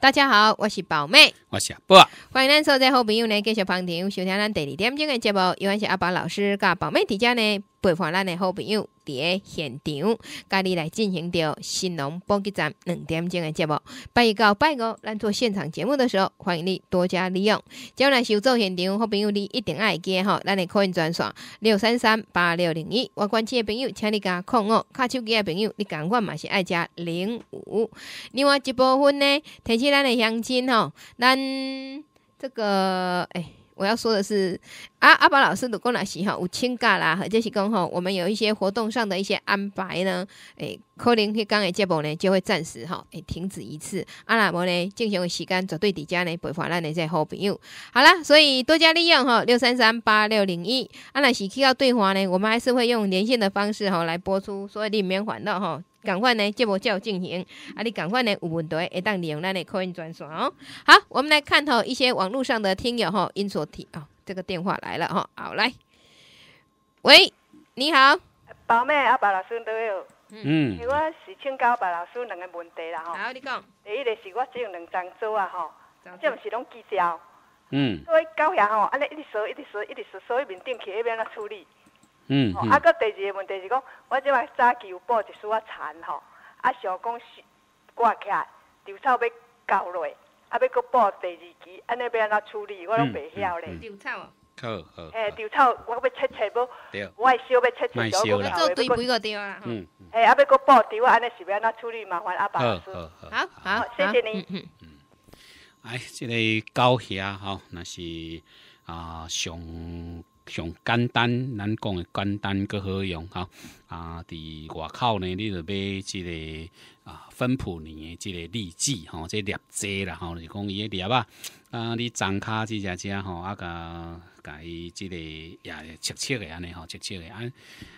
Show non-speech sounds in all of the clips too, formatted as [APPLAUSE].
大家好，我是宝妹，我是阿宝，欢迎咱所在好朋友来继续旁听收听咱第二点钟的节目，有本是阿宝老师甲宝妹伫家呢。陪伴咱的好朋友伫诶现场，家己来进行着新农播击站两点钟诶节目。拜一到拜五，咱做现场节目的时候，欢迎你多加利用。只要来收做现场好朋友，你一定爱加吼，咱可以专线六三三八六零一。我关机的朋友，请你加空哦。看手机的朋友，你赶快嘛是爱加零五。另外一部分呢，提醒咱诶乡亲吼，咱这个哎。我要说的是，阿阿宝老师的果仔时哈有请假啦，或者是讲吼，我们有一些活动上的一些安排呢，诶可能去刚诶接播呢，就会暂时哈，诶停止一次，阿拉摩呢进行时间绝对底家呢，不妨让你在好朋友，好啦，所以多加利用哈，六三三八六零一，阿拉是去到对话呢，我们还是会用连线的方式哈来播出，所以你免烦恼哈。赶快呢，接无就要进行，啊！你赶快呢，有问题一当利用咱的扣音专线哦。好，我们来看吼一些网络上的听友吼，因所提哦，这个电话来了吼。好来，喂，你好，宝妹啊，白老师都有，嗯，我是请教白老师两个问题啦吼，好，你讲，第一个是我只有两张纸啊吼，这毋是拢记掉，嗯，所以搞遐吼，安尼一直说一直说一直说，所以面顶去迄边来处理。嗯，啊，搁第二个问题是讲，我即卖早起有报一束啊残吼，啊想讲是挂起，来，稻草要交落，啊要搁报第二期，安尼要安怎处理，我拢未晓咧。稻草，好好。诶，稻草我要切切，无我烧要切切，我做堆肥个对啊，嗯，诶，啊要搁对稻，安尼是要安怎处理，麻烦阿爸。好好好，好，谢谢你。哎，这个高遐哈，那是啊上。上简单，咱讲的简单个好用吼。啊，伫外口呢，你着买即个啊分尼诶，即个例子吼，即粒子啦吼，是讲伊个粒啊，啊，你站脚即只只吼啊甲甲伊即个也切切诶安尼吼，切切诶安。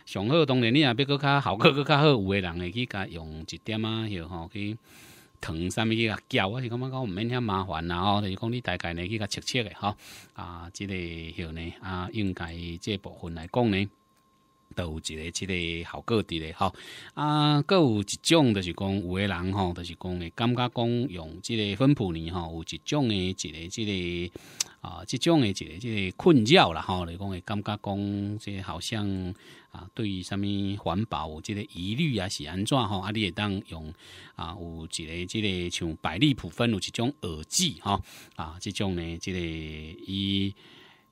上好当然你也要个较效果个较好，有个人会去甲用一点啊，许吼去。糖啥物去甲搅，我是感觉讲毋免遐麻烦啦哦。就是讲你大概呢去甲切切诶吼啊，即个吼呢啊，应该这部分来讲呢，都有一个即个效果伫咧吼啊，各有一种就是讲有诶人吼，就是讲会感觉讲用即个分扑呢吼，有一种诶一个即个。啊，即种诶一个即个困扰啦，吼，来讲诶感觉讲，个好像啊，对于啥物环保即个疑虑啊是安怎吼，啊，你会当用啊，有一个即个像百利普分有一种耳机吼，啊，即种呢，即个伊。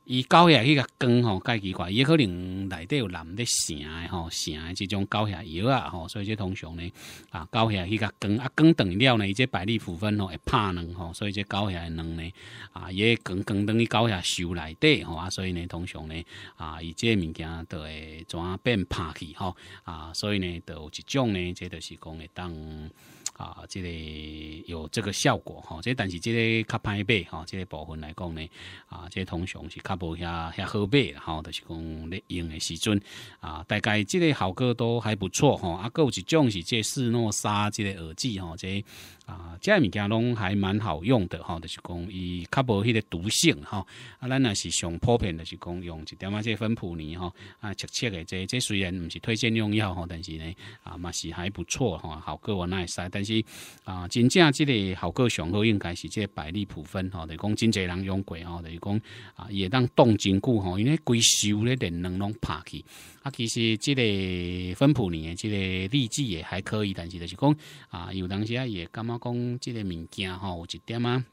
伊搞遐迄个光吼，介奇怪，伊可能内底有男的绳诶吼，绳诶即种搞遐药啊吼，所以即通常呢啊，搞遐迄个光啊光断了呢，伊这百利股分吼会拍卵吼，所以这搞下卵呢啊，也根根等于搞遐收内底吼啊，所以呢通常呢啊，伊这物件都会转变拍去吼啊，所以呢都一种呢，这都是讲会当。啊，这个有这个效果哈，这但是这个较歹买哈，这个部分来讲呢，啊，这通常是较无遐遐好买哈，就是讲咧用的时阵啊，大概这个效果都还不错哈。啊，有一种是这斯诺沙这个耳机哈，这啊，这物件拢还蛮好用的哈，就是讲伊较无迄个毒性哈。啊，咱若是上普遍就是讲用一点啊，这芬普尼哈啊，确切的这这虽然唔是推荐用药哈，但是呢啊，嘛是还不错哈，效果我奈晒，但是。啊，真正即个效果上好，应该是即个百利普分吼，等于讲真济人用过吼，等是讲啊也当冻真久吼，因为规收咧点两拢拍去啊。其实这类分谱呢，即个利子也还可以，但是就是讲啊，有当时啊，也感觉讲即个物件吼，有一点啊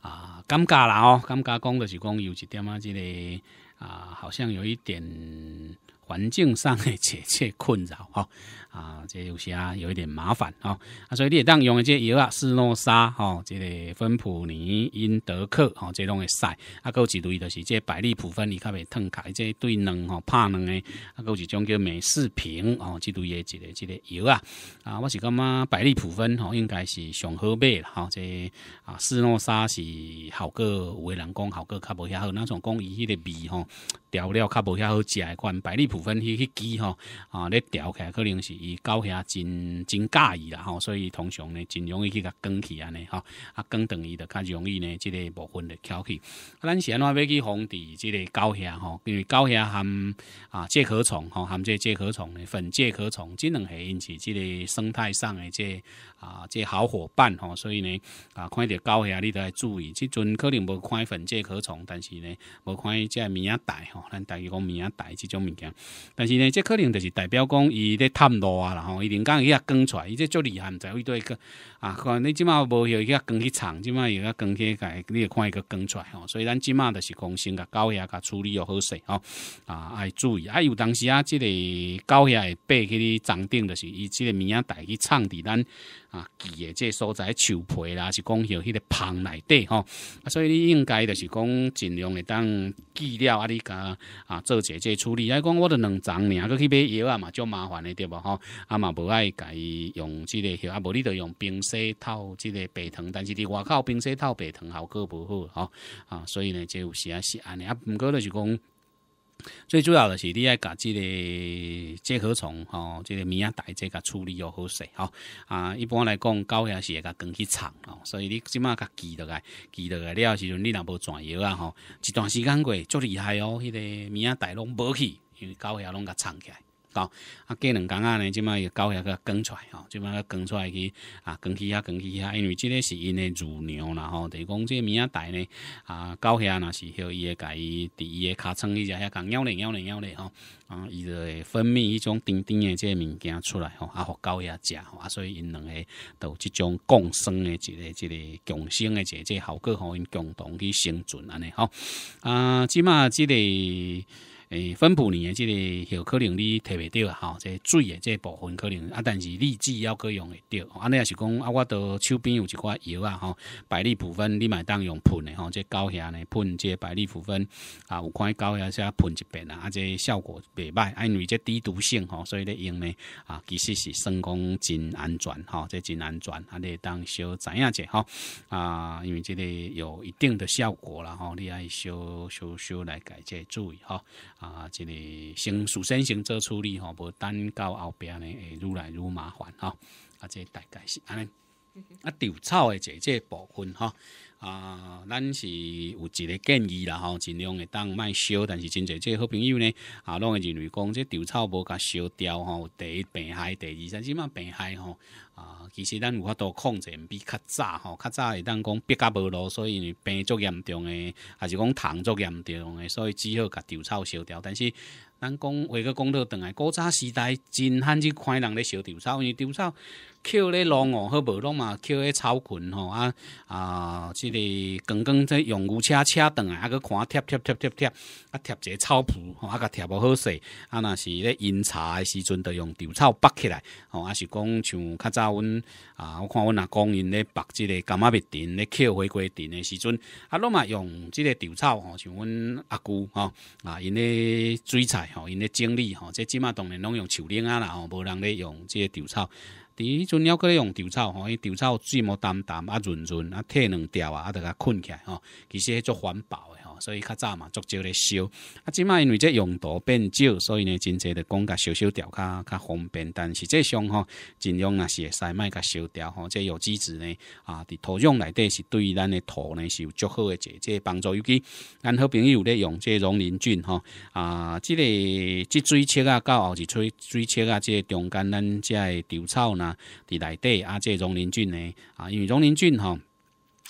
啊尴尬了哦，尴尬讲的就是讲有一点啊，即个啊好像有一点环境上的切 [LAUGHS] 切困扰哈。啊，即有些有一点麻烦啊，啊，所以你当用的这药啊，斯诺沙吼，即个芬普尼、因德克吼，这种的使。啊，有一类就是即百利普芬你较袂痛开，即对脓吼拍脓的，啊，有一种叫美视平吼，几类的一个一个药啊，啊，我是感觉百利普芬吼应该是上好买啦，吼，即啊，斯诺沙是好过的人讲好过，较无遐好，那种讲伊迄个味吼，调料较无遐好食款，百利普芬迄迄支吼，啊，咧调起来可能是。伊膏蟹真真介意啦吼，所以通常呢真容易去甲卷起安尼吼，啊卷等于的较容易呢，即个部分的翘起。咱是安怎要去防治即个膏蟹吼，因为膏蟹含啊介壳虫吼，含个介壳虫呢，粉介壳虫，即两系引起即个生态上的即啊即好伙伴吼，所以呢啊，看到膏蟹你要注意，即阵可能无看粉介壳虫，但是呢无看伊即个米仔带吼，咱大家讲米仔带即种物件，但是呢即可能就是代表讲伊咧探路。话啦吼，伊人工伊也耕出来，伊这足厉害，毋知为对个啊。看你即马无许去耕去铲，即马又去耕去改，你要看伊个耕出来吼。所以咱即马的是讲先甲高压甲处理又好势吼啊，爱注意啊。有当时啊，即个高压会爬去长顶的是伊即个名仔带去撑伫咱。啊，诶，的这所在树皮啦，是讲迄个棚内底吼，啊，所以你应该就是讲尽量会当记了啊，你甲啊做者即这处理。因讲我着两丛尔，搁去买药啊嘛，足麻烦的对无吼？啊嘛，无爱伊用即个药，啊无你着用冰水套即个白糖，但是伫外口冰水套白糖效果无好吼啊，所以呢，这有时啊是安尼啊，毋过就是讲。最主要的是你爱甲这个介壳虫吼，这个米亚这个处理又好势吼啊。一般来讲，膏下是会甲根去藏哦，所以你即马甲记落来，记落来了时阵你若无转药啊吼，一段时间过足厉害哦，迄个米亚带拢无去，因为膏下拢甲藏起来。到啊，过两工啊呢，即马要搞下个耕出来吼，即马个耕出来去啊，耕起遐，耕起遐，因为即个是因的乳牛啦吼，等于讲即个物仔代呢啊，狗遐若是许伊会家伊伫伊诶尻川伊就遐共尿咧尿咧尿咧吼啊，伊就会分泌迄种甜甜的即个物件出来吼，啊，互狗遐食吼，啊，所以因两个都有即种共生的即个即个共生的即个效果吼，因共同去生存安尼吼啊，即马即个。诶，分普你诶，即个有可能你摕袂着啊，吼，即水诶，即部分可能啊，但是立志要可以用会着。啊，你也是讲啊，我到手边有一寡药啊，吼，百利普分，你买当用喷诶，吼，即膏药呢喷，即百利普分啊，有块膏药先喷一遍啊，啊，即效果袂歹，因为即低毒性吼，所以咧用呢啊，其实是算讲真安全吼，即真安全，啊，你当小知影者吼啊，因为即个有一定的效果啦吼，你爱小小小来改即注意吼。啊，即个先首先先做处理吼，无等到后壁呢，会愈来愈麻烦吼。啊，即大概是安尼，啊，稻草的即部分吼，啊，咱是有一个建议啦吼，尽量会当卖烧，但是真侪即好朋友呢，啊，拢会认为讲即稻草无甲烧掉吼，第一病害，第二甚至嘛病害吼。其实咱有法度控制，比较早吼，较早会当讲逼较无路，所以病足严重诶，还是讲虫足严重诶，所以只好甲稻草烧掉。但是咱讲话个讲到转来，古早时代真罕去看人咧烧稻草，因为稻草。捡咧路哦，好无拢嘛？捡咧草群吼啊啊！即个刚刚在用牛车车转来，啊个看贴贴贴贴贴，啊贴一个草铺吼，啊个贴无好势。啊，若是咧饮茶的时阵，就用稻草包起来吼。啊，是讲像较早阮啊，我看阮阿公因咧绑即个甘仔蜜田咧捡回归田的时阵，啊，拢嘛用即个稻草吼，像阮阿姑吼啊，因咧水菜吼，因咧整理吼，即即嘛当然拢用手拎啊啦，吼无人咧用即个稻草。伊迄阵鸟阁咧用稻草，吼，伊稻草水毛淡淡，啊，润润，啊，退两条啊，啊，得甲它起来，吼，其实迄种环保诶。所以较早嘛，足少咧烧啊，即摆因为即用途变少，所以呢，真侪的讲甲烧烧掉较较方便。但是际上吼，尽量也是会使莫甲烧掉吼，这有机质呢啊，伫土壤内底是对咱的土呢是有足好的这这帮助。尤其，咱好朋友咧用这溶磷菌吼啊，即个即水切啊，到后是水水切啊，即中间咱遮个稻草啦。伫内底啊，即溶磷菌呢啊，因为溶磷菌吼。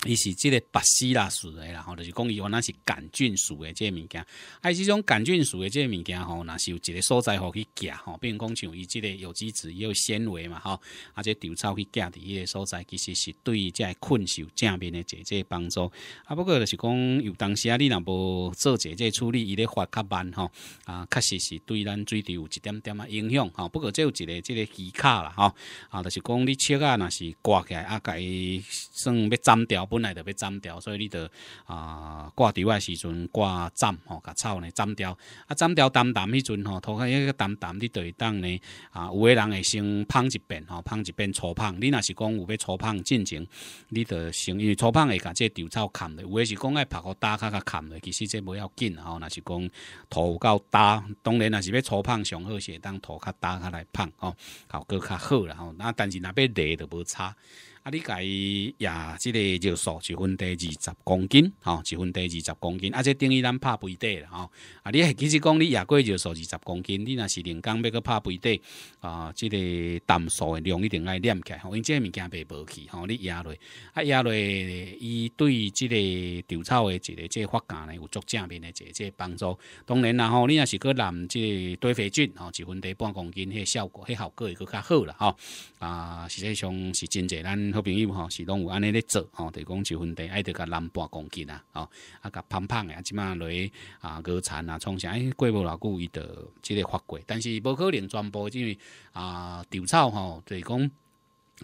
伊是即个白丝啦树诶，啦，吼，就是讲伊原来是杆菌树诶，即个物件，啊，即种杆菌树诶，即个物件吼，若是有一个所在吼去寄吼，比如讲像伊即个有机质伊有纤维嘛吼，啊，即稻草去寄伫伊个所在，其实是对即个困树正面诶一个即个帮助。啊，不过就是讲有当时啊，你若无做一下即个处理，伊咧发较慢吼，啊，确实是对咱水池有一点点啊影响吼。不过即有一个即个技巧啦吼，啊，就是讲你切啊，若是挂起来啊，甲伊算要斩掉。本来就要斩掉，所以你得啊挂苗的时阵挂斩吼，甲草呢斩掉。啊斩掉淡淡，迄阵吼涂卡迄个淡淡，你就会当呢啊有诶人会先胖一遍吼，胖一遍粗胖。你若是讲有要粗胖进前，你得先因为粗胖会甲这稻草砍嘞，有的是讲爱拍个大卡卡砍嘞，其实这不要紧吼，那是讲土够大，当然那是要粗胖上好些，当土较大较来胖吼，搞个较好然后那但是那要犁就无差。啊！你家也即个就素一份得二十公斤，吼一份得二十公斤，啊，即等于咱拍肥底啦，吼！啊，你其实讲你也过就素二十公斤，你若是另工要个拍肥底，啊，即个淡素诶量一定爱念起来，因为即个物件袂无去，吼你压落，啊压落伊对即个稻草诶一个即个发芽呢，有足正面诶即个帮助。当然啦，吼你若是去淋即个堆肥菌，吼一份得半公斤，迄效果迄效果会佫较好啦，吼。啊，实际上是真济咱。好朋友吼，是拢有安尼咧做吼，就是讲一分地爱得甲人搬公斤啊，吼，啊甲胖胖诶，啊，即马落去啊割田啊，创啥，哎过无偌久伊着即个发过，但是无可能全部因为啊稻草吼，就是讲。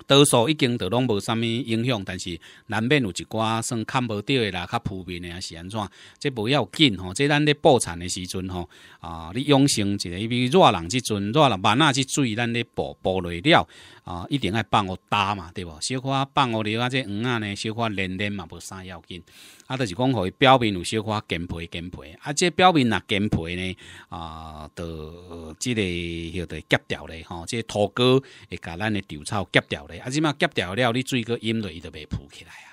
多数已经都拢无啥物影响，但是难免有一寡算看不到的啦，较普遍的也是安怎？这不要紧吼，这咱咧补产的时阵吼，啊，你养成一个热浪即阵热人万呐即水咱咧补补落了啊，一定爱放互干嘛，对不？小可放互了啊，这黄啊呢，小可练练嘛，无啥要紧。啊，著是讲予伊表面有小可仔，兼培兼啊，即表面若兼培呢，啊，著即个迄著会夹条咧吼。即个土狗会甲咱的稻草夹条咧，啊，即嘛夹条了，你水果淹落伊著袂浮起来。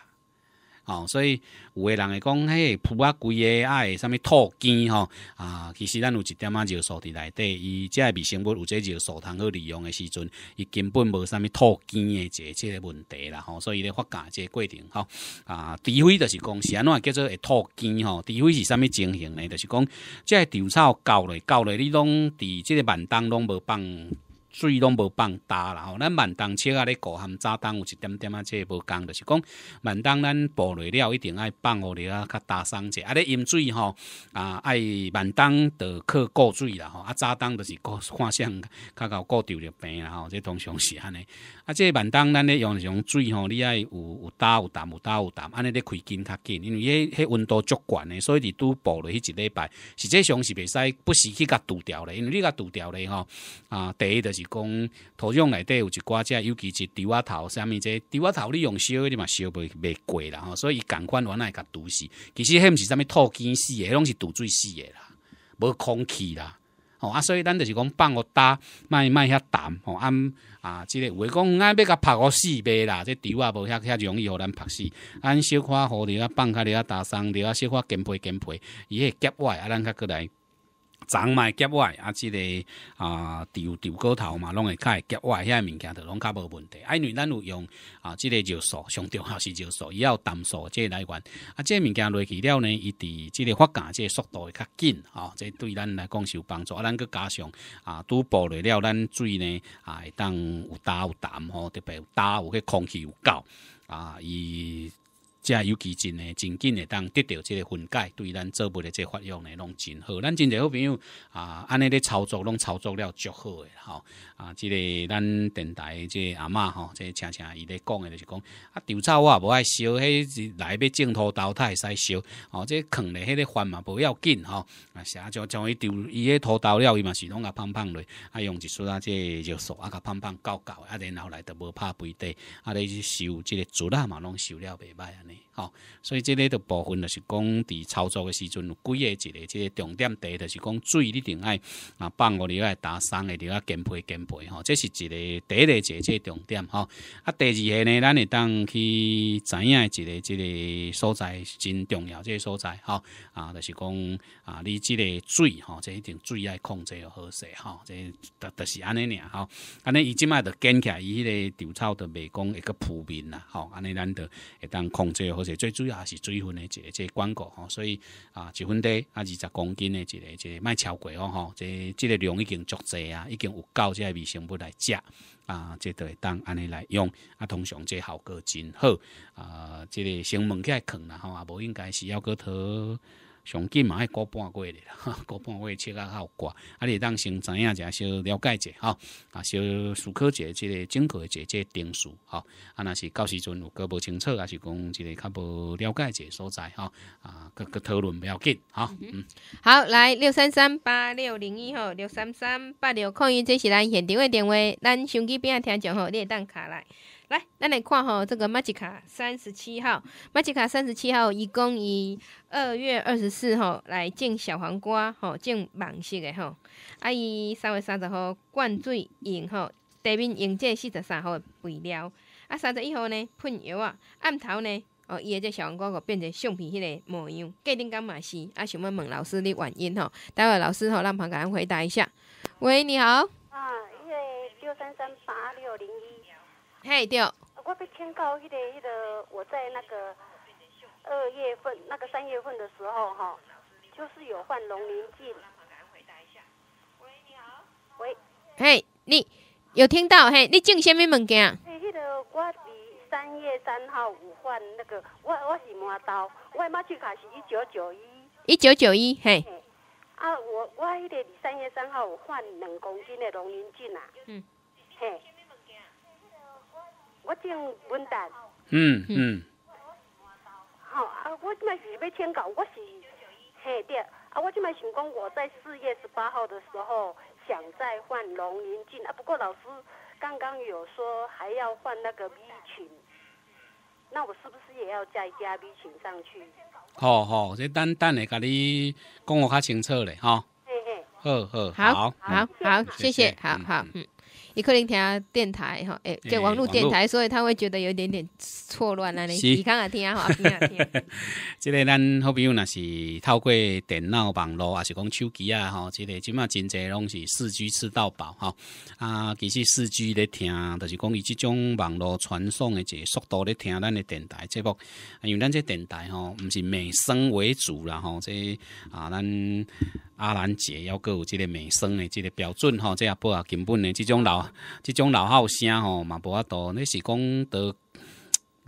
哦，所以有个人会讲嘿，铺啊贵个啊，会啥物土建吼啊，其实咱有一点嘛尿素伫内底，伊即一笔成本有即尿所通去利用的时阵，伊根本无啥物土建的这这个问题啦。吼，所以咧发即这过程吼，啊，除非就是讲是安怎叫做会土建吼，除非是啥物情形呢？就是讲即稻草够嘞够嘞，你拢伫即个万东拢无放。水拢无放大啦吼，咱万东吃啊咧，高含早当有一点点啊，这无讲就是讲万东咱补落了，一定爱放互料啊，较大双者啊咧饮水吼啊爱万东就靠过水啦吼，啊早当就是过看相较够固住着病啦吼，即通常是安尼啊，这万东咱咧用这种水吼，你爱有有打有淡，有打有淡，安尼咧开紧较紧，因为迄迄温度足悬的，所以是拄补落去一礼拜，实际上是袂使，不时去甲堵掉的，因为你甲堵掉咧吼啊，第一就是。讲土壤内底有一寡只，尤其是猪仔头，啥物即猪仔头你用烧，你嘛烧袂袂过啦，吼，所以伊感官原来是个毒死。其实迄毋是啥物吐气死，迄拢是毒水死啦，无空气啦。哦啊，所以咱就是讲放互打卖卖遐淡。哦安啊，即个有话讲，咱要甲拍死袂啦，即猪仔无遐遐容易互咱拍死。咱小可互你啊，放较你啊，打松你啊，小可根配根配伊会夹外啊，咱较过来。长脉结外啊，即个啊调调过头嘛，拢会会结外，遐物件都拢较无问题。啊，因为咱有用啊，即个尿素，上重要是就数，也要素即个来源。啊，即个物件落去了呢，伊伫即个发即个速度会较紧啊，这对咱来讲是有帮助，啊，咱去加上啊，拄补落了咱水呢，啊，会当有打有淡吼，特别有打有迄空气有够啊，伊。即有其真诶，真紧会当得到即个分解，对咱做物诶即个发养诶，拢真好。咱真侪好朋友啊，安尼咧操作拢操作了，足好诶，吼。啊，即个咱电台即阿妈吼，即常常伊咧讲诶，就是讲啊，稻草我也无爱烧，迄是来要种土豆，他会使烧。哦，即坑咧，迄个番嘛不要紧吼。啊，写就将伊丢，伊迄土豆了，伊嘛是拢甲胖胖落，啊用一束啊即就扫，啊个胖胖搞搞，啊然后来都无怕肥地，啊咧去即个竹啊嘛，拢收了袂歹安尼。吼。所以即个头部分呢是讲，伫操作的时阵，有几个一个即个重点地，就是讲水你一定爱啊，放互你爱打生的，你要兼配兼配吼。这是一个第一个一个即个重点吼。啊，第二个呢，咱会当去知影一个即个所在真重要，即个所在吼。啊，就是讲啊，你即个水吼，即一定最爱控制好势吼。即这特特是安尼尔吼。安尼伊即卖就建起来，伊迄个稻草都袂讲一个铺面啦，吼。安尼咱得会当控制。好势，最主要还是水分的，一个、这个广告吼，所以啊，一份袋啊二十公斤的，一个、一个卖超过哦吼，这这个量已经足济啊，已经有够这个微生物来吃啊，这都会当安尼来用啊，通常这效果真好啊，这个先问来客啦吼啊，无应该是要搁头。上机嘛，迄个半个月啦，[LAUGHS] 过半个月切较好挂，啊，你当先知影，者小了解者，吼，啊，小思考者即个正确者，即个定数，吼，啊，若是到时阵有割无清楚，还是讲即个较无了解者所在，吼，啊，各各讨论不要紧，吼。嗯，好，来六三三八六零一号，六三三八六，看伊这是咱现场的电话，咱手机边仔听着吼，你会当卡来。来，咱来看吼，这个马吉卡三十七号，马吉卡三十七号一共以二月二十四号来种小黄瓜，吼，种黄色的吼。啊，伊三月三十号灌水用，吼，地面用这四十三号肥料。啊，三十一号呢喷药啊，暗头呢，哦，伊个这小黄瓜果变成橡皮迄个模样，过顶讲嘛是。啊，想要问老师的原因，吼，待会老师吼让彭感恩回答一下。喂，你好。啊，一六三三。嘿，对。我要听到迄个，迄个我在那个二月份，那个三月份的时候，哈，就是有换龙鳞镜。喂，你好，喂。嘿，你有听到？嘿，你进什么物件？嘿，迄个我二三月三号有换那个，我我是磨刀，外码去卡是一九九一。一九九一，嘿。啊，我我迄个三月三号五换两公斤的龙鳞镜啊，嗯，嘿。我真笨蛋。嗯嗯。好啊，我今麦是要请教，我是嘿对啊，我今麦想讲，我在四月十八号的时候想再换龙鳞镜啊，不过老师刚刚有说还要换那个 B 群，那我是不是也要再加 B 群上去？好好，这等等的，甲你讲我较清楚嘞，哈。嘿嘿。好好。好。好。谢谢。好好嗯。你可能听电台哈，诶，就网络电台，所以他会觉得有一点点错乱啊。你你看看听哈，听听。即 [LAUGHS] 个咱好朋友那是透过电脑网络，还是讲手机啊？哈，即个即马真侪拢是四 G 吃到饱哈。啊，其实四 G 咧听，就是讲以这种网络传送的个速度咧听咱的电台节目，因为咱这电台吼，毋是美声为主啦吼。这啊，咱阿兰姐要各有即个美声的即个标准哈。即也不啊根本的即种老。即种老号声吼，嘛无法度，你是讲在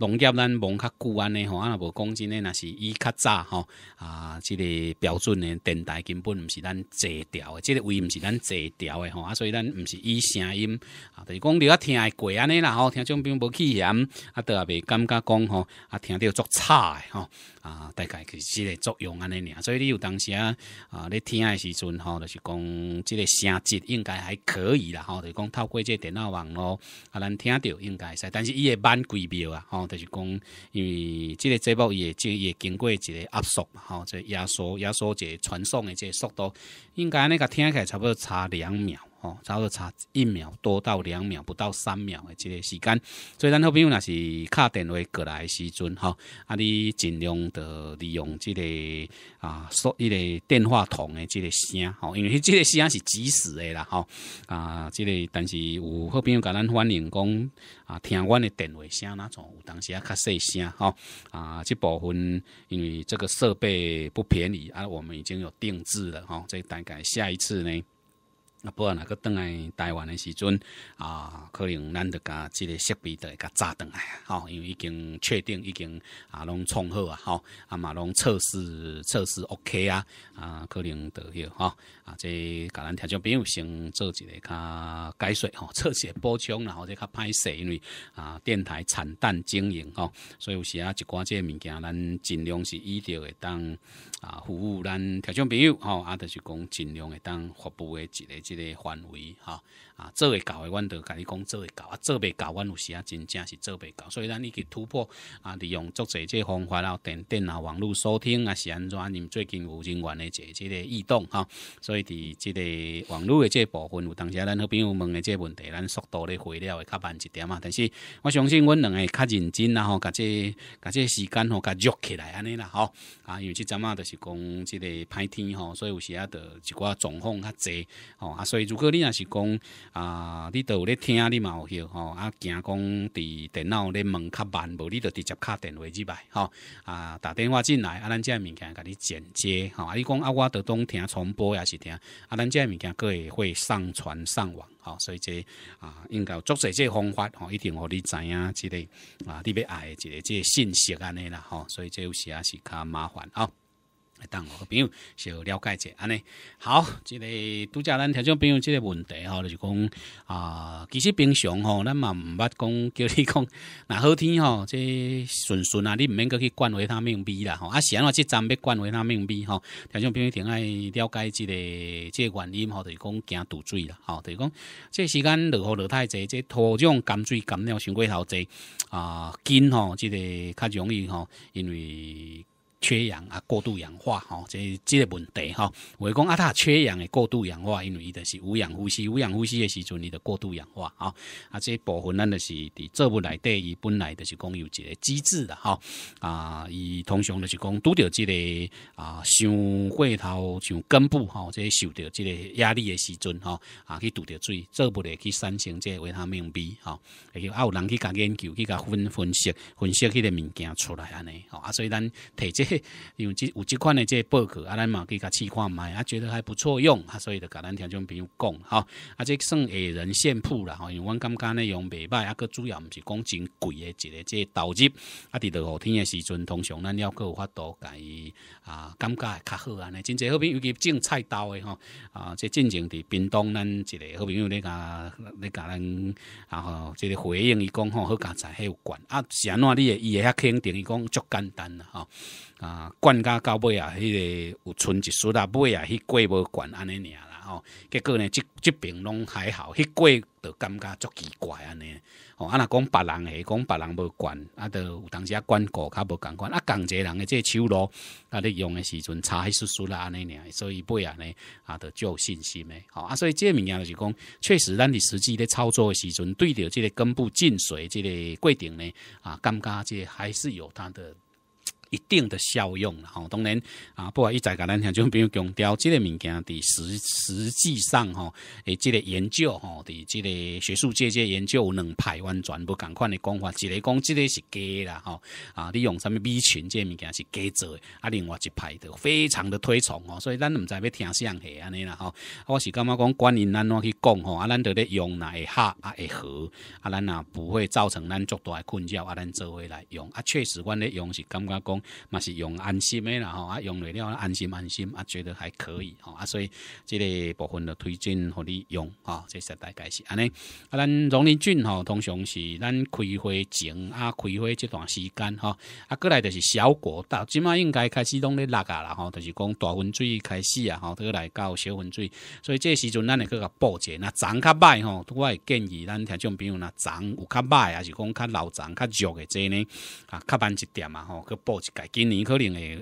农业咱忙较久安尼吼，啊，无讲真诶，若是伊较早吼，啊，即个标准的电台根本毋是咱坐调的，即个位毋是咱坐调的吼，啊，所以咱毋是以声音，啊，就是讲你阿听会过安尼啦吼，听种并无起嫌，啊，都也未感觉讲吼，啊，听着足差的吼。啊，大概就是即个作用安尼尔，所以你有当时啊，啊，你听的时阵吼，就是讲即个声质应该还可以啦，吼，就是讲透过即个电脑网络啊，咱听着应该使，但是伊会慢几秒啊，吼，就是讲因为即个节目伊会即也经过一个压缩嘛，吼，即压缩压缩一个传送的即速度，应该安尼甲听起来差不多差两秒。差不多差一秒多到两秒不到三秒的这个时间，所以咱好朋友若是敲电话过来的时阵，吼，啊，你尽量的利用这个啊，所以个电话筒的这个声，哦，因为这个声是即时的啦，吼。啊，这个但是有好朋友跟咱反映讲啊，听阮的电话声那种有当时啊较细声，吼。啊，这部分因为这个设备不便宜，啊，我们已经有定制了，哈，这大概下一次呢。啊，不然那个等来台湾的时阵啊，可能咱得甲即个设备会给炸倒来，啊，吼，因为已经确定已经啊，拢创好啊，吼，啊嘛拢测试测试 OK 啊，啊，可能得迄，吼，啊，即甲咱听众朋友先做一个较解说吼，测试补充，然后则较歹势，因为啊，电台惨淡经营吼，所以有时啊，一寡这物件咱尽量是依照当啊服务咱听众朋友，吼，啊着是讲尽量会当发布的一个。这个范围哈。啊，做会到的，阮就甲你讲做会到啊，做袂到，阮有时啊真正是做袂到，所以咱你去突破啊，利用作者这方法后电电脑、网络收听啊是安怎？因最近有人员的这这个异动哈，所以伫这个网络的这部分，有当时咱好朋友问的这问题，咱速度咧回了会较慢一点嘛。但是我相信，阮两个较认真啦吼，甲这甲这时间吼，甲约起来安尼啦吼。啊，因为即阵啊就是讲这个拍天吼，所以有时啊就一寡状况较济吼，啊，所以如果你若是讲。啊，你都有咧听，你嘛有去吼啊？惊讲伫电脑咧问较慢，无你就直接敲电话入来，吼啊！打电话进来，啊，咱这物件甲你剪接吼。啊，你讲啊，我伫当听重播也是听，啊，咱这物件个会会上传上网吼，所以这啊应该作些这方法吼，一定互你知影之类啊。你要爱一个这信息安尼啦吼，所以这有时也是较麻烦哦。当个朋友，小了解一下安尼。好，即个拄则咱听众朋友即个问题吼，就是讲啊，其实平常吼，咱嘛毋捌讲叫你讲，若好天吼，即顺顺啊，你毋免去去灌维他命 B 啦吼。啊，是安怎即站要灌维他命 B 吼，听众朋友挺爱了解即个即个原因吼，就是讲惊堵水啦，吼，就是讲即个时间落雨落太济，即土壤干水干了，伤过头侪啊，紧吼，即个较容易吼，因为。缺氧啊，过度氧化吼，这这个问题哈，我讲啊，他缺氧诶，过度氧化，因为伊的是无氧呼吸，无氧呼吸诶时阵，你的过度氧化啊，啊，这部分咱就是伫做不来底，伊本来就是讲有一个机制的哈啊，伊通常就是讲拄着这个啊，上过头、上根部哈，这受着这个压力诶时阵哈啊，去拄着水，做不来去生成这个维他命 B 哈，啊，有人去加研究，去加分分析分析，迄个物件出来安尼啊，所以咱体质。有 [LAUGHS] 即这有这款的这博客，啊，咱嘛给他试看卖，啊，觉得还不错用，啊，所以就给咱听众朋友讲，哈，啊，这算矮人线铺啦，吼，因为阮感觉内用袂歹，啊，佫主要毋是讲真贵的一个这投入，啊，伫落雨天的时阵，通常咱要佫有法多伊啊，感觉会较好安尼。真济好朋友，尤其种菜刀的吼，啊，这进前伫屏东咱一个好朋友咧，佮咧佮咱，啊吼，这个回应伊讲吼，好刚才还有关，啊，怎哪哩，伊也遐肯定伊讲足简单啦，哈。啊，灌家到尾啊，迄个有存一丝啦，尾啊，迄过无管安尼尔啦吼。结果呢，即即爿拢还好，迄过都感觉足奇怪安尼。哦，啊，若讲别人诶，讲别人无管，啊，着有当时啊管过较无共款。啊，一个人诶，即手咯，啊你用诶时阵，差一丝丝啦安尼尔，所以尾啊呢，啊，着就有信心诶。吼。啊，所以即个物件就是讲，确实咱伫实际咧操作诶时阵，对着即个根部进水即个过程呢，啊，感觉即还是有它的。一定的效用了吼，当然啊，不过一再甲咱像种比如强调这个物件的实实际上吼，诶，这个研究吼，的即个学术界个研究有两派完全无共款的讲法，一个讲即个是假啦吼，啊，你用啥物米群即个物件是假做的，啊，另外一派就非常的推崇哦，所以咱唔知要听谁的安尼啦吼。我是感觉讲关于咱怎去讲吼，啊，咱到咧用哪会合啊会好，啊，咱啊不会造成咱足大的困扰，啊，咱做回来用啊，确实，我咧用是感觉讲。嘛是用安心的啦吼，啊用累了安心安心啊，觉得还可以吼啊，所以这个部分的推荐和你用啊，这是大概是安尼啊，咱荣林菌吼，通常是咱开花前啊，开花这段时间吼，啊过来就是小果，到即马应该开始拢咧落啊啦吼，就是讲大分水开始啊，吼，都来到小分水，所以这时阵咱会去甲一者，那长较歹吼，我会建议咱听种比如若长有较歹还是讲较老长较弱的这呢，啊较慢一点啊吼，去播今年可能会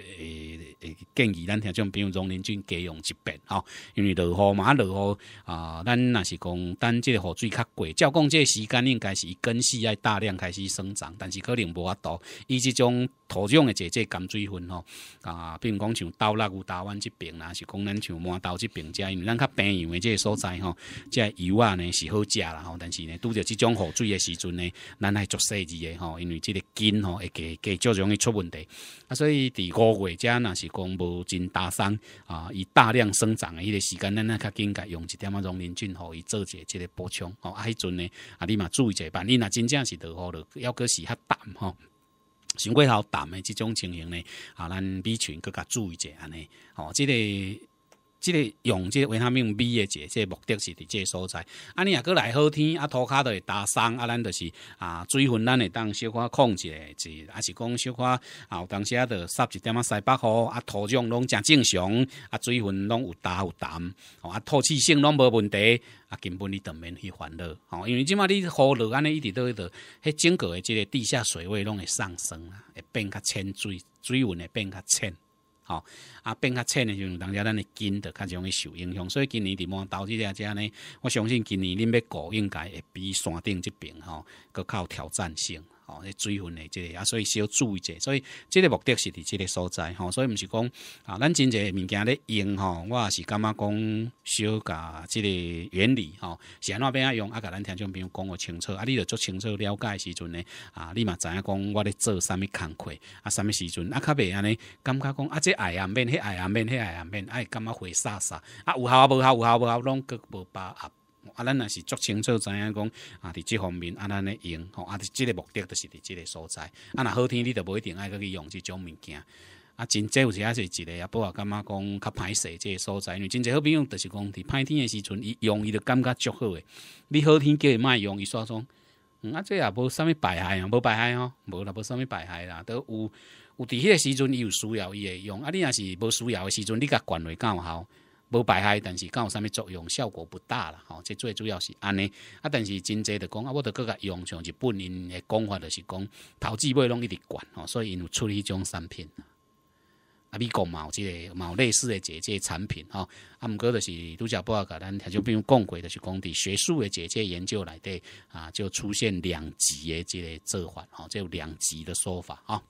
会建议咱听众比如讲林俊加用一遍吼，因为落雨嘛，落雨啊，咱若是讲，等即个雨水较过，照讲，即个时间应该是根系要大量开始生长，但是可能无法度，伊即种。土壤的这个含水分哦，啊，比如讲像岛内、乌达湾这边啦，是讲咱像马道这边，即，咱较平阳的这个所在吼，即油啊呢是好食啦吼，但是呢，拄着这种雨水的时阵呢，咱系做细致的吼，因为这个根吼会给给最容易出问题。啊，所以伫五月者，那是讲无真大伤啊，以大量生长的迄个时间，咱那较应该用一点啊农林菌，吼，伊做一个这个补充。哦，啊迄阵呢，啊你嘛注意者，万一若真正是落雨了，要阁是较淡吼。上过头淡的即种情形呢，啊，咱比群更较注意安尼，呢。哦，即个。即个用即个为虾米美诶？即个目的是伫即个所在。啊，你啊过来好天，啊土骹都会打霜啊咱就是啊水分咱会当小可控制，即啊是讲小可啊有当时啊，着湿一点仔西北雨，啊土壤拢正正常，啊水分拢有打有吼啊透气性拢无问题，啊根本你对面去烦恼，吼，因为即马你雨落安尼一直都在，迄整个的即个地下水位拢会上升啊，会变较浅，水水温会变较浅。吼啊，变较浅时阵，当于咱的筋就较容易受影响。所以今年伫摸投资这只呢，我相信今年恁要股，应该会比山顶即边吼，搁较有挑战性。吼，你水分的这啊，所以需要注意者。所以这个目的是伫这个所在吼，所以唔是讲啊，咱真侪物件咧用吼，我也是感觉讲小甲这个原理吼，是先话变下用啊，甲咱听众朋友讲个清楚，啊，你着足清楚了解时阵呢，啊，你嘛知影讲我咧做啥物工课，啊，啥物时阵啊，较袂安尼，感觉讲啊，这爱啊免，迄爱啊免，迄爱啊免，哎，感觉会沙沙，啊，有效无效，有效无效，拢个无把握。啊，咱若是足清楚，知影讲啊，伫即方面啊，咱咧用吼，啊，伫即个目的就是伫即个所在。啊，若好天，你都无一定爱去用即种物件。啊，真侪有也是一个，啊，不过感觉讲较歹势，即个所在。因为真济好朋友，就是讲伫歹天的时阵，伊用伊就感觉足好诶。你好天叫伊卖用，伊煞讲，嗯，啊，这也无啥物败害啊，无败害哦，无啦，无啥物败害啦，都有。有伫迄个时阵，伊有需要，伊会用。啊，你若是无需要的时阵，你甲关落有效。无排害，但是敢有啥物作用？效果不大啦。吼！这最主要是安尼，啊，但是真济的讲啊，我得各家用上是本因的讲法，就是讲投资袂拢一直管，吼，所以因有出迄种产品啊，美国嘛有即个嘛有类似的这这产品，吼，啊，毋过就是拄少不甲咱听众朋友讲过，的是讲，伫学术的这这研究内底啊，就出现两级的个做法吼，即、有两级的说法，哈，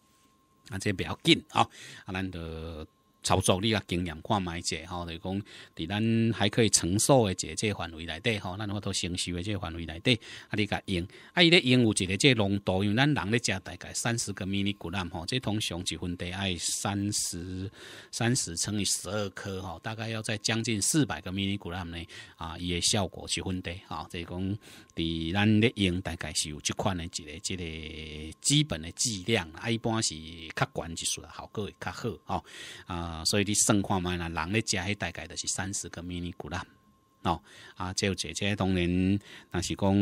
啊，这比较紧，啊，啊，咱得。操作你啊，经验看买者吼，就是讲，伫咱还可以承受的这这范围内底吼，咱或多承受的这范围内底，啊，你甲用，啊，伊咧用有一个这浓度，因为咱人咧食大概三十个 gram 吼，这通常一份得爱三十三十乘以十二颗吼，大概要在将近四百个 gram 呢啊，伊诶效果一分得吼，就是讲。伫咱咧用大概是有即款诶一个、即个基本诶质量，啊，一般是较悬一数，效果会较好，吼啊，所以你算看觅啦，人咧食，迄大概就是三十个迷你鼓啦，哦啊，有这这，当然，若是讲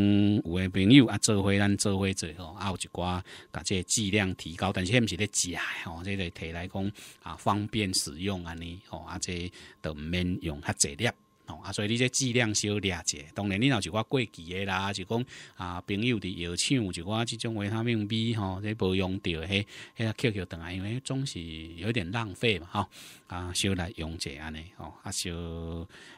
有诶朋友啊，做伙咱做伙做，啊，有一寡，甲即个质量提高，但是迄毋是咧食吼，即个提来讲啊，方便使用安尼，吼，啊，即都毋免用较质粒。哦啊，所以你这质量小掠者，当然你若是我过期的啦，就讲啊朋友的药厂就我即种维他命 B 吼，这无用着迄迄啊 QQ 等啊，因为总是有点浪费嘛吼啊，小来用者安尼吼啊小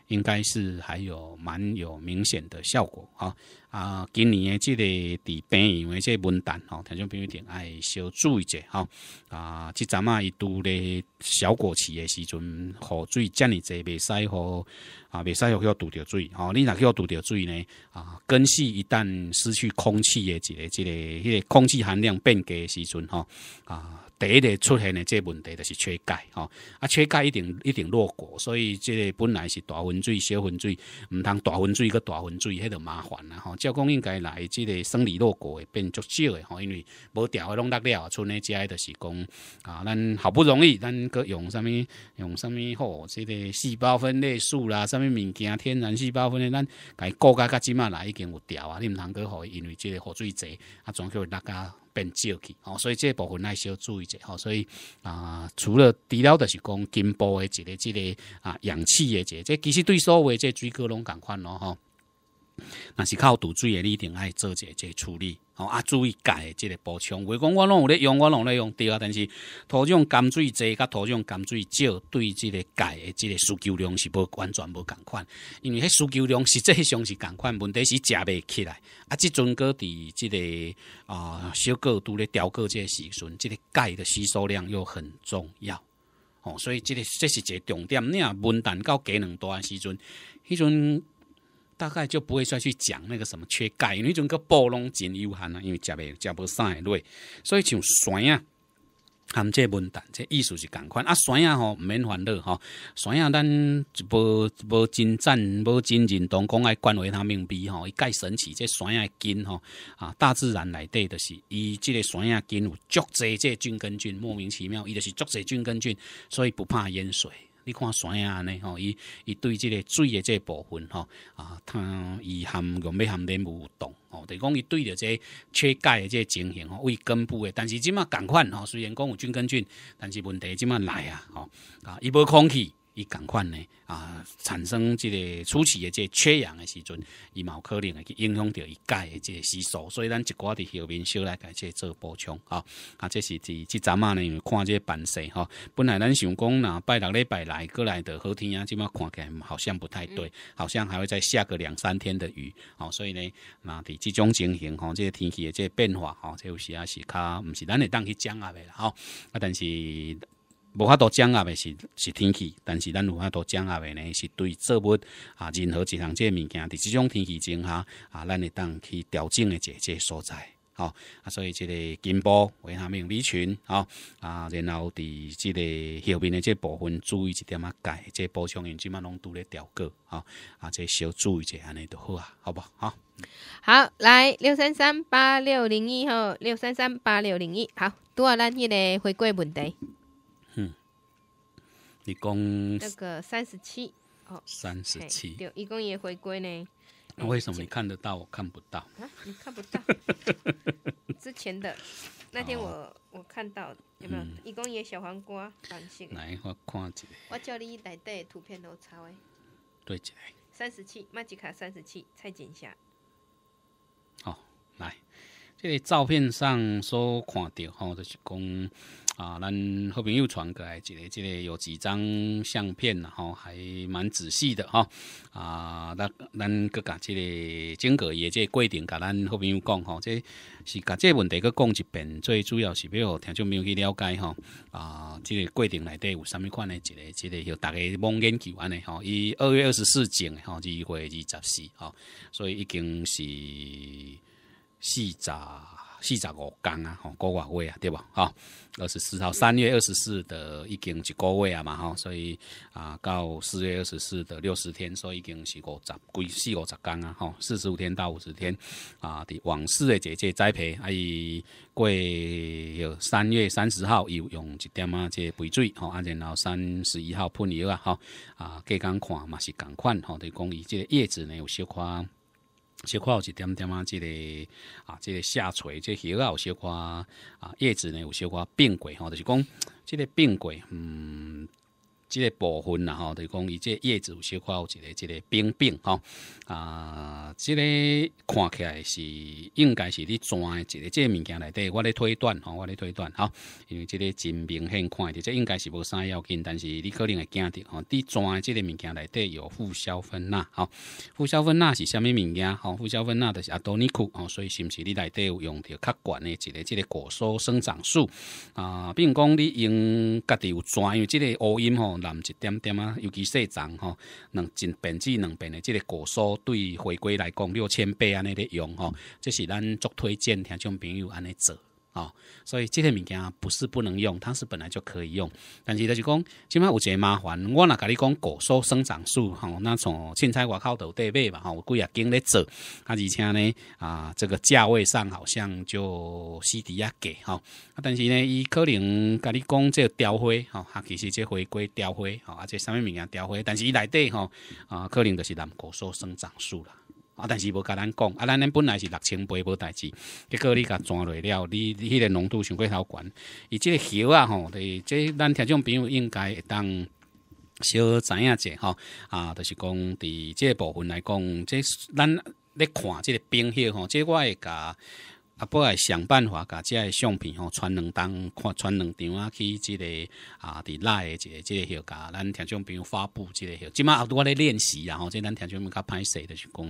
应该是还有蛮有明显的效果吼。啊，今年的这个地病因的这蚊蛋，吼，听众朋友一定爱小注意者，吼。啊，即阵啊，伊拄咧小果期的时阵，雨水遮尔侪袂使吼，啊，袂使要去堵着水，吼。你若去堵着水呢，啊，根系一旦失去空气的这个、这个、迄个空气含量变低的时阵，吼，啊。第一个出现的这问题就是缺钙哦，啊，缺钙一定一定落果，所以这本来是大分水、小分水，毋通大分水个大分水，迄就麻烦啊！吼，照讲应该来，这个生理落果会变足少的，吼，因为无调的拢落了，剩咧只系就是讲啊，咱好不容易，咱搁用什么用什么好，这个细胞分裂素啦，什么物件天然细胞分裂，咱改过甲加即满来已经有调啊，你毋通搁好，因为这个雨水侪啊，总叫大家。变少去，哦，所以这部分还是要注意者，吼，所以啊，除了除了的是讲筋部的一个、一个啊，氧气的个，这其实对所有的这水果拢赶快咯，哦。若是靠堵水的，你一定爱做一个处理吼啊，注意钙的即个补充。话讲，我拢有咧用，我拢有咧用，对啊，但是土壤含水侪，甲土壤含水少，对即个钙的即个需求量是无完全无同款。因为迄需求量实际上是同款，问题是食袂起来。啊，即阵哥伫即个啊小个拄咧雕刻即时阵，即个钙的吸收量又很重要哦。所以即个这是一个重点。你若分担到鸡卵段时阵，迄阵。大概就不会再去讲那个什么缺钙，因为种个补拢真有限啊，因为食袂食不上海类，所以像山啊，含这文蛋，这意思是共款啊。山啊吼，毋免烦恼吼，山啊咱无无真赞，无真认同讲爱关怀他命 B 吼，一钙神奇这山啊根吼啊，大自然内底的是伊这个山啊根有足侪这菌根菌，莫名其妙伊就是足侪菌根菌，所以不怕淹水。你看山啊安尼吼！伊伊对即个水的这部分，吼啊，通伊含用要含的活动吼！就讲伊对着即个缺钙的个情形，吼，胃根部的，但是即嘛共款吼！虽然讲有菌根菌，但是问题即嘛来啊，吼啊！伊无空气。伊赶快呢啊，产生即个初期的即个缺氧的时阵，伊嘛有可能会去影响到伊钙的即个时手，所以咱一寡伫后面小来即个做补充啊啊，这是伫即阵啊呢，看即个班势吼。本来咱想讲若拜六礼拜来过来的好天啊，即物看起来好像不太对，好像还会再下个两三天的雨吼。所以呢，那伫即种情形吼，即个天气的即个变化吼，即有时也是较毋是咱会当去讲握袂啦吼。啊但是。无法度掌握诶是是天气，但是咱有法度掌握诶呢，是对作物啊，任何一项这物件，伫即种天气前哈啊，咱会当去调整的这这所在哦啊，所以即个根部为下面围群哦啊，然后伫即个后面的这部分注意一点啊，改这补充因即马拢拄咧调过啊啊，这小注意一下，安尼就好啊，好不好？好，来六三三八六零一吼，六三三八六零一，好，拄啊，咱迄个回归问题。一共那个三十七哦，三十七，对，一共也回归呢。那为什么你看得到我看不到？你看不到，[LAUGHS] 之前的那天我我看到有没有一公爷小黄瓜短信？来，我看一下。我叫你来带图片都查诶。对起来。三十七，麦吉卡三十七，蔡锦霞。好，来，这个照片上所看到吼，就是讲。啊，咱后边又传过来，一个一个有几张相片，吼，还蛮仔细的哈。啊，那咱个甲即个整个业即规定，甲咱后边又讲吼，这是甲即问题去讲一遍，最主要是要听众没有去了解哈。啊，即个规定内底有甚物款呢？一个即个就大家蒙眼球安尼哈。伊二月二十四整，吼，二月二十四吼，所以已经是。四十、四十五天啊，吼外位啊，对吧？哈，二十四号三月二十四的已经一个月啊嘛，吼，所以啊，到四月二十四的六十天，所以已经是五十，几四五十天啊，吼，四十五天到五十天啊的往市的姐栽培，啊，伊过有三月三十号又用一点啊这肥水，吼，啊，然后三十一号喷油啊，吼，啊，隔天看嘛是同款，吼，是，讲伊这个叶子呢有小可。小块有一点点啊，即个啊，即个下垂，即叶啊有小块啊，叶子呢有小块变过吼，就是讲即个变过，嗯。即个部分啦吼，就讲伊即个叶子有小块有一个即个病变吼啊，即个看起来是应该是你转一个即个物件内底，我咧推断吼，我咧推断吼，因为即个真明显看的，即应该是无啥要紧，但是你可能会惊着吼，你转即个物件内底有副硝酚钠吼，副硝酚钠是啥物物件吼？副硝酚钠就是阿多尼库吼，所以是毋是你内底有用着较悬的一个即个果蔬生长素啊？并讲你用家己有转，因为即个乌阴吼。难一点点啊，尤其细种吼，两变变至两边的，这个果蔬对回归来讲，六千倍安尼的用吼，这是咱足推荐，听众朋友安尼做。哦，所以这些物件不是不能用，它是本来就可以用，但是就是讲起码有个麻烦。我那跟你讲，果蔬生长素，吼，那从青菜外口头代买吧，吼，贵也经咧做，啊，而且呢，啊，这个价位上好像就是低啊，给哈，但是呢，伊可能跟你讲这雕花哈，啊，其实这回归雕花哈，而且上面物件雕花，但是伊内底哈啊，可能就是蓝果蔬生长素了。啊！但是无甲咱讲，啊！咱咱本来是六千杯无代志，结果你甲转落了，你你迄个浓度上过头悬。伊即个叶啊吼，对，即咱听众朋友应该会当小知影者吼，啊，就是讲，伫即个部分来讲，即咱咧看即个冰血吼，即我会甲啊，不来想办法，甲这个相片吼传两张，看传两张啊，去即个啊，伫内的这个即个许个，咱听众朋友发布即个许。即马我咧练习然后，即咱听众朋友较歹势就是讲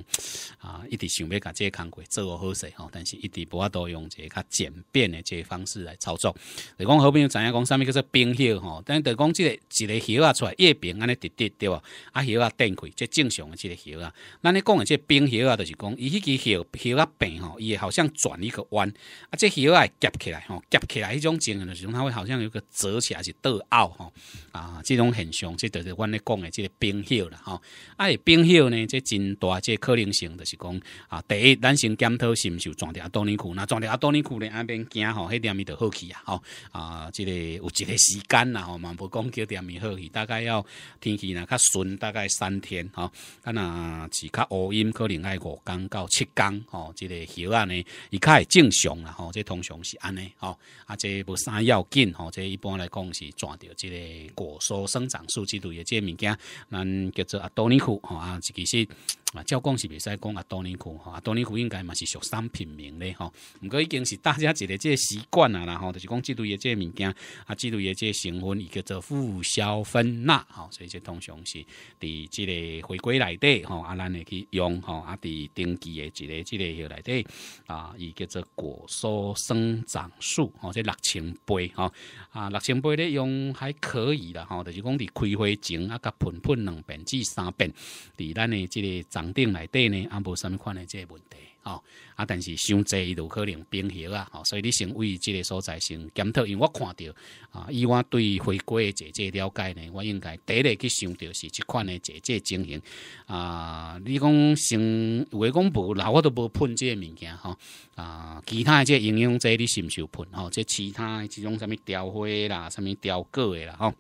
啊，一直想要甲这个工作做好势吼，但是一直不法度用一个较简便的即个方式来操作。你讲好比友怎样讲，啥物叫做冰翕吼？但你讲即个一个翕啊出来，叶柄安尼滴滴对无？啊翕啊断开，即正常的即个翕啊。咱咧讲个即冰翕啊，就是讲伊迄支翕翕啊病吼，伊好像转个弯啊，这鱼啊夹起来吼，夹起来，迄种种的时候，它会好像有个折起来是倒凹吼，啊，这种现象，这就是我咧讲的这个冰鱼了哈。哎，冰鱼呢，这真大，这可能性就是讲啊，第一，咱先检讨是毋是有撞啊，多尼库，那撞啊，多尼库呢，安边惊吼，迄点咪就好去啊，吼，啊，这个有一个时间啦吼，嘛不讲叫点咪好去，大概要天气呢较顺，大概三天吼，啊那是较乌阴可能爱五天到七天吼，这个鱼呢伊较会正常啦，吼，这通常是安尼，吼，啊，这无啥要紧，吼，这一般来讲是抓着这个果蔬生长素之类的这物件，咱叫做多尼库，吼啊，其实。啊，照讲是袂使讲啊，多年吼，哈，多年库应该嘛是属三品名嘞吼，不过已经是大家一个这习惯啦，然后就是讲类诶即这物件啊，类诶即这成分伊叫做复硝酚钠吼，所以这通常是伫这个回归内底吼，啊咱会去用吼，啊伫登记的这个这个下内底啊，伊叫做果蔬生长素，好，这六千杯哈，啊六千倍咧用还可以啦，吼，就是讲伫开花前啊，甲盆盆两遍至三遍，伫咱诶这个。上顶来底呢，啊，无什么款的这问题，吼，啊，但是伤侪都可能变形啊，吼、所以你先为这个所在先检讨，因为我看到，啊，以我对回归的姐姐了解呢，我应该第一去想到是这款的姐姐情形，啊，你讲先，话讲无，那我都无喷这物件，吼。啊，其他这应用这你是不是有喷吼？这其他这种什么雕花啦，什么雕果的啦，吼。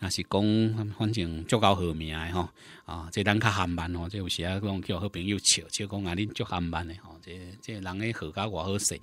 若是讲，反正足够好命诶吼，啊，即人较含慢吼，即有时啊，讲叫好朋友笑笑讲啊，你足含慢诶吼，即即人个好甲偌好势。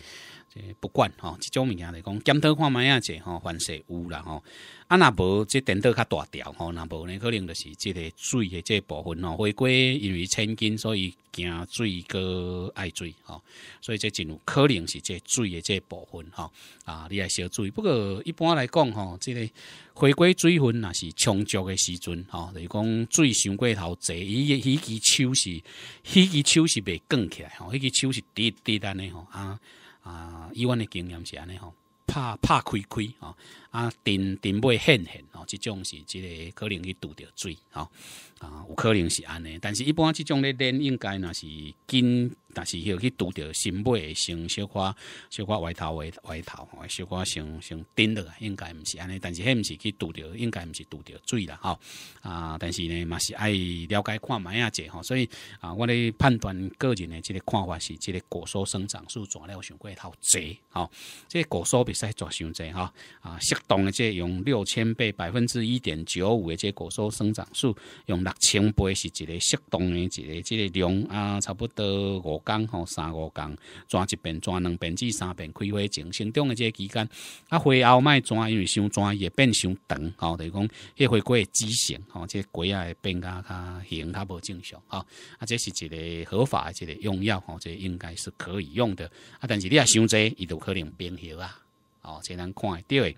不管吼，即种物件来讲，检讨看卖呀济吼，凡是有啦吼。啊，若无即电脑较大条吼，若无呢可能就是即个水的这部分吼，回归因为千斤，所以惊水哥爱水吼，所以这真有可能是这水的这部分吼。啊，你也小注意。不过一般来讲吼，即个回归水分若是充足的时阵吼，就是讲水伤过头侪，伊迄支手是，迄支手是袂卷起来，吼，迄支手是直直单的吼啊。啊，以往的经验是安尼吼，怕怕亏亏吼。啊，顶顶尾陷现哦，即种是即个可能去拄着水哦，啊，有可能是安尼，但是一般即种咧，恁应该若是紧，但是要去拄着新尾，像小可小可，歪头歪外头，小先像像落来，应该毋是安尼，但是迄毋是去拄着，应该毋是拄着水啦，吼。啊，但是呢嘛是爱了解看买啊者吼，所以啊，我咧判断个人的即个看法是，即个果树生长树长了上过偷贼，哈，这果树比赛长上侪吼。啊，动的这用六千倍百分之一点九五的这果树生长素，用六千倍是一个适当的一个这个量啊，差不多五工吼三五工，抓一遍抓两遍至三遍开花前生长的这个期间，啊花后卖抓，因为先抓也变相长吼就是讲叶花的畸形吼，这果也变加较形它无正常哈，啊这是一个合法的这个用药吼，这应该是可以用的，啊但是你也伤济，伊就可能变形啊，哦真能看到的。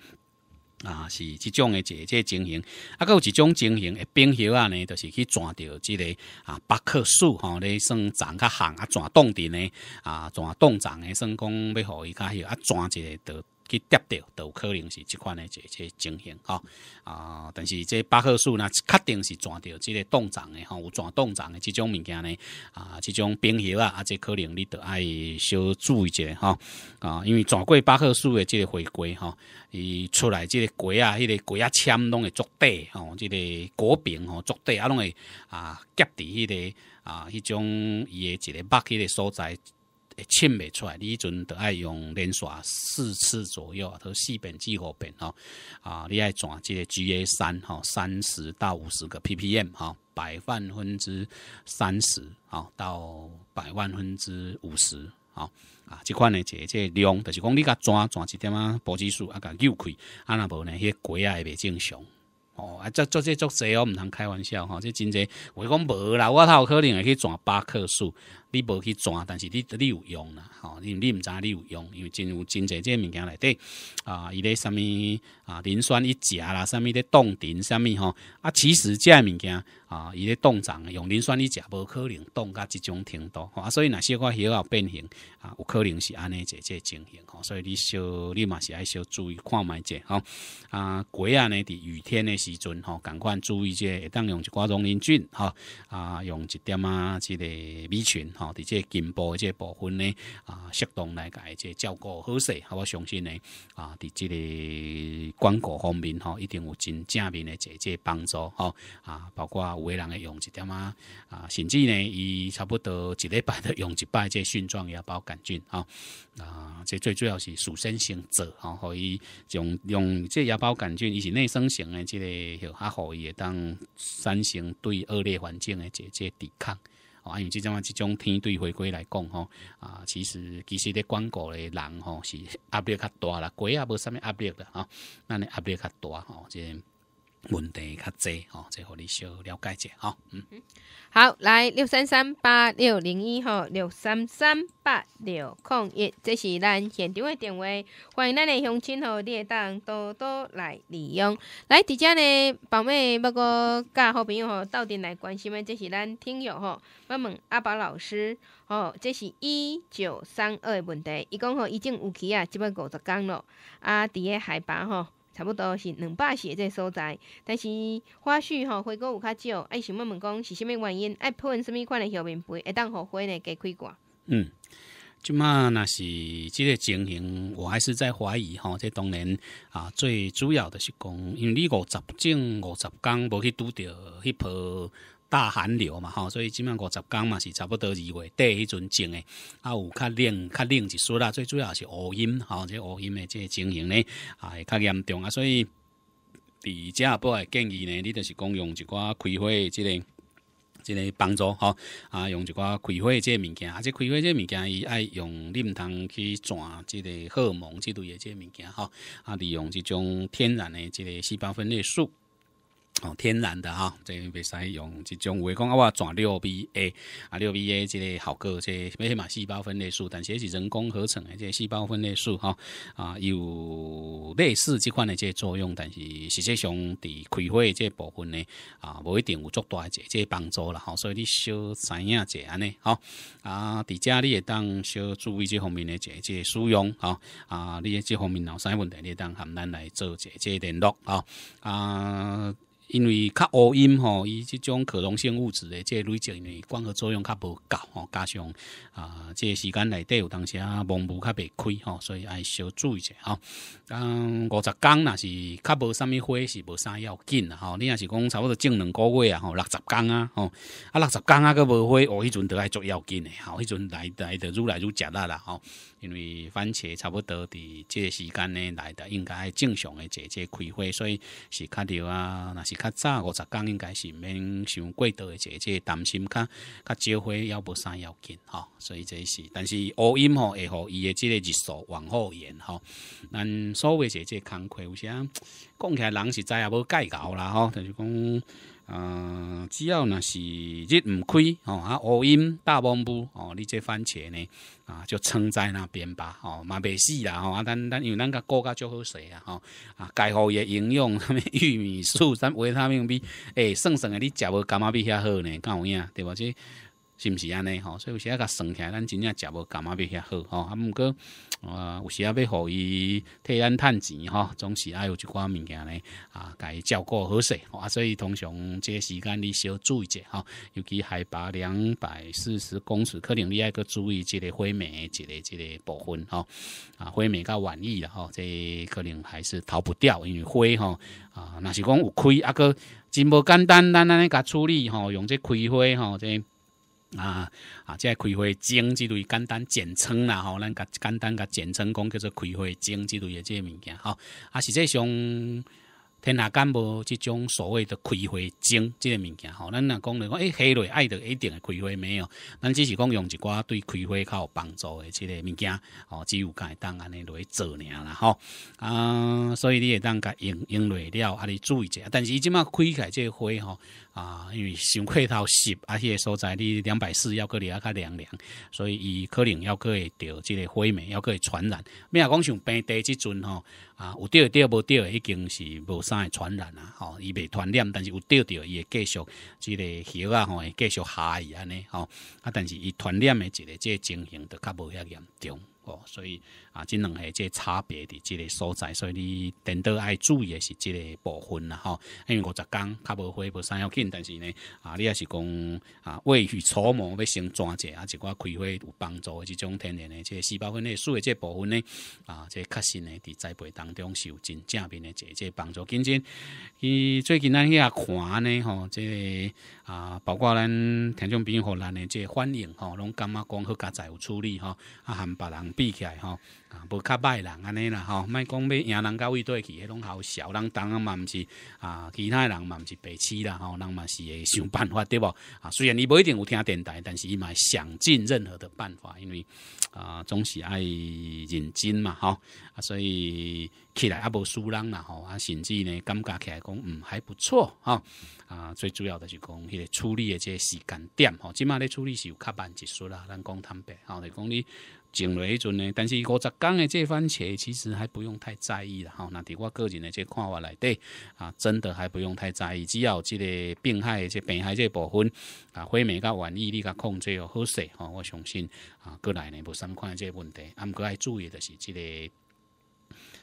啊是即种诶者即个情形啊佫有一种情形会变许安呢，就是去撞着即个啊北克树吼咧算长较行啊怎冻伫呢，啊怎冻怎诶算讲要互伊较许啊撞一个去跌掉都可能是即款的即即情形吼啊！但是这八棵树呢，确定是转到即个冻涨的吼，有转冻涨的即种物件呢啊！即种冰叶啊，啊，即可能你得爱小注意一下哈啊！因为转过八棵树的即个回归吼，伊出来即个果啊，迄个果啊签拢会做底吼，即个果饼吼做底啊，拢会啊夹伫迄个啊迄种伊的即个肉迄个所在。会浸袂出来，你迄阵都爱用连续四次左右，都四遍至五遍吼。啊！你爱转即个 GA 三吼，三十到五十个 ppm 吼，百万分之三十吼，到百万分之五十吼。啊！即款呢，即即这个量，就是讲你甲转转一点啊，波指数啊甲又开，啊那无呢，迄、个鬼啊会未正常哦！啊，做做这做这哦，毋通开玩笑吼，这真侪，我讲无啦，我有可能会去转八克数。你无去抓，但是你你有用啦，吼！你你毋知你有用，因为真有真济个物件内底啊！伊咧啥物啊？磷酸一钾啦，啥物咧冻顶，啥物吼？啊，其实个物件啊，伊咧冻长用磷酸一钾无可能冻到即种程度，吼！啊，所以若小块鞋要变形啊，有可能是安尼一个情形，吼！所以你小你嘛是爱小注意看买者，吼！啊，鸡啊！呢伫雨天的时阵，吼，赶快注意会当用一寡溶菌菌，吼、啊，用一点啊即个米菌。好，伫即个进步的个部分呢，啊，适当来即个照顾好势，好，我相信呢，啊，伫即个广告方面吼一定有真正面的这这帮助，吼，啊，包括有为人会用一点啊，啊，甚至呢，伊差不多一礼拜都用一摆个菌状芽孢杆菌，啊，啊，这最主要是属生性者，吼，可以从用这芽孢杆菌，伊是内生型的，即个也还好，伊会当产生对恶劣环境的这这抵抗。啊，因为即种、即种天对回归来讲吼，啊，其实其实咧，广告咧人吼是压力较大啦，鸡也无啥物压力啦，吼，咱诶压力较大吼，即。问题较济吼，再互你小了解者吼。嗯，好，来六三三八六零一吼，六三三八六空一，这是咱现场的电话，欢迎咱的乡亲吼、猎人多多来利用。来，底下呢，宝妹、要个加好朋友吼，到阵来关心的，这是咱听友吼，问问阿宝老师吼，这是一九三二的问题，伊讲吼，已经有期啊，即要五十天咯，啊，伫个海拔吼。差不多是两百些这所在，但是花絮吼花果有较少，爱想问问讲是虾米原因？爱喷虾米款的后面肥会当后花呢加开挂？嗯，即嘛若是即个情形，我还是在怀疑吼，即当然啊，最主要的是讲，因为你五十种五十工无去拄着去批。大寒流嘛，吼，所以即满五十天嘛是差不多二月，底迄阵种诶，啊有较冷较冷一丝啦，最主要是乌阴吼，即乌阴诶，个情形咧啊较严重啊，所以，伫遮波会建议呢，你就是讲用一寡开花即个即个帮助吼啊，用一寡开花即个物件，啊即开花即个物件伊爱用灵汤去转即个荷尔蒙即类诶即个物件吼啊，利用即种天然诶即个细胞分裂素。哦，天然的哈，即袂使用即种话讲啊，我转六 B A 啊，六 B A 即个效果即袂嘛，细胞分裂素，但是迄是人工合成的，即细胞分裂素哈啊，有类似即款的即作用，但是实际上伫开会即部分呢啊，无一定有足大这即帮助啦，吼，所以你小知影一下尼哈啊，伫遮你也当小注意即方面的这即使用啊啊，你即方面有啥问题，你当含咱来做一即联络啊啊。因为较乌阴吼，伊即种可溶性物质的即累积，因为光合作用较无够吼，加上啊，即、个时间内底有当时啊，蒙雾较袂开吼，所以爱小注意者吼。嗯，五十天若是较无啥物花，是无啥要紧啦吼。你若是讲差不多种两个月啊，吼六十天啊，吼啊六十天啊，佫无花，哦，迄阵都爱足要紧的，吼，迄阵来来着愈来愈食力啦吼。因为番茄差不多伫即个时间呢来的，应该正常的姐姐开花，所以是较着啊。若是较早五十天应该是免想过多的姐姐担心，较较少花要不生要紧哈。所以这是，但是乌阴吼会互伊的即个日数往后延哈。咱所谓姐姐康亏，有时讲起来人实在也无计较啦哈，就是讲。嗯，只要那是日唔开哦，啊乌阴大风布哦，你这番茄呢啊，就撑在那边吧哦，嘛未死啦哦，咱咱因为咱个国家就好势啊吼啊，介好也营养，[LAUGHS] 玉米素，咱他命咪诶算算诶，你食无感觉比遐好呢，敢有影对无？这。是毋是安尼吼，所以有时啊，较算起来，咱真正食无，感觉袂遐好吼？啊，毋过，啊，有时啊，要互伊替咱趁钱吼，总是爱有一寡物件咧啊，伊照顾好势，吼。啊，所以通常即个时间，你小注意者吼，尤其海拔两百四十公尺，可能你爱个注意即个灰煤，即个即个部分吼啊，灰煤较晚意啦吼，这可能还是逃不掉，因为灰吼啊，若是讲有开啊个，真无简单，咱安尼甲处理吼，用这开灰吼这。啊啊！即个葵花精之类简单简称啦吼，咱甲简单甲简称讲叫做葵花精之类的即个物件吼。啊，实际上，天下间无即种所谓的葵花精即个物件吼。咱若讲来讲，哎，黑类爱着一定的葵花没有，咱只是讲用一寡对葵花较有帮助的即个物件吼，只有会当安尼落去做尔啦吼。啊，所以你也当甲用用落了，啊，你注意者。但是伊即马开起即这花吼。啊，因为上开头湿，啊，迄个所在你两百四要搁你啊较凉凉，所以伊可能要搁会着即个灰霉，要搁会传染。咩啊，讲像平地即阵吼，啊，有钓钓无钓已经是无啥会传染啊，吼，伊未传染，但是有钓钓伊会继续即个翕啊吼，会继续下伊安尼吼，啊，但是伊传染的一个即个情形就较无遐严重，哦，所以。啊，即两个即差别的即个所在，所以你顶多爱注意的是即个部分啦吼。因为五十工较无花无三要紧，但是呢，啊，你也是讲啊，未雨绸缪要先抓者，啊，一我开会有帮助的即种天然的，即个细胞分裂素的这部分呢，啊，这确实呢，伫栽培当中是有真正面的这这帮助。今仅伊最近咱去啊看呢吼，这啊，包括咱听众朋友咱的这反应吼，拢感觉讲好加在有处理吼，啊，含别人比起来吼。啊，无较歹人安尼啦，吼，莫讲要赢人家位倒去，迄拢好小人当然嘛，毋是啊，其他人嘛，毋是白痴啦，吼，人嘛是会想办法，对无啊，虽然伊无一定有听电台，但是伊嘛想尽任何的办法，因为啊，总是爱认真嘛，吼，啊，所以起来啊无输人啦，吼，啊，甚至呢，感觉起来讲，嗯，还不错，吼，啊，最主要的是讲，迄个处理的这时间点，吼，即码咧处理是有较慢一速啦，咱讲坦白，吼，你讲你。静来迄阵呢，但是我昨讲的这番茄其实还不用太在意了哈。那伫我个人的这看法内底啊，真的还不用太在意，只要这个病害这病害这部分啊，灰霉甲园艺你甲控制好势哦，我相信啊，过来呢么三看这问题，啊，毋过该注意的是这个。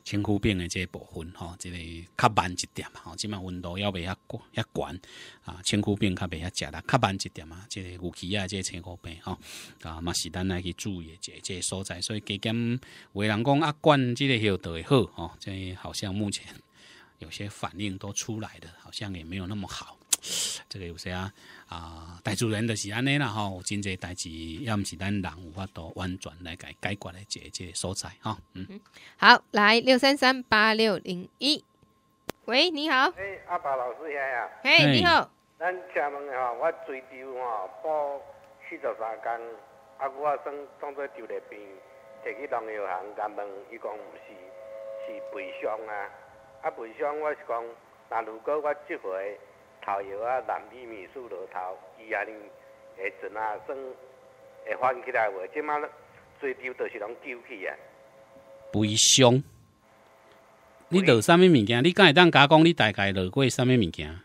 青枯病的这部分，吼，这个较慢一点吼，即码温度要袂遐高，遐悬啊，青枯病较袂遐食啦，较慢一点啊。这个有其啊，这青枯病，吼，啊，嘛是咱来去注意，这这所在，所以加减，为人讲啊，管这个药都会好，吼，这好像目前有些反应都出来的，好像也没有那么好，这个有谁啊？啊，大主然就是安尼啦吼，真济代志，要毋是咱人有法度完全来解解决个一个所在哈。嗯，好，来六三三八六零一，喂，你好。嘿，阿爸老师遐啊。嘿，你好。咱请问吼，我追踪吼，报四十三天，啊，我算当做丢在病，摕去农药行，问伊讲毋是，是赔偿啊，啊赔偿，我是讲，那如果我这回。头摇啊，南米秘苏落头，伊安尼会阵啊算会翻起来袂？即摆水求都是拢救起啊。悲伤。你落啥物物件？你敢会当加讲你大概落过啥物物件？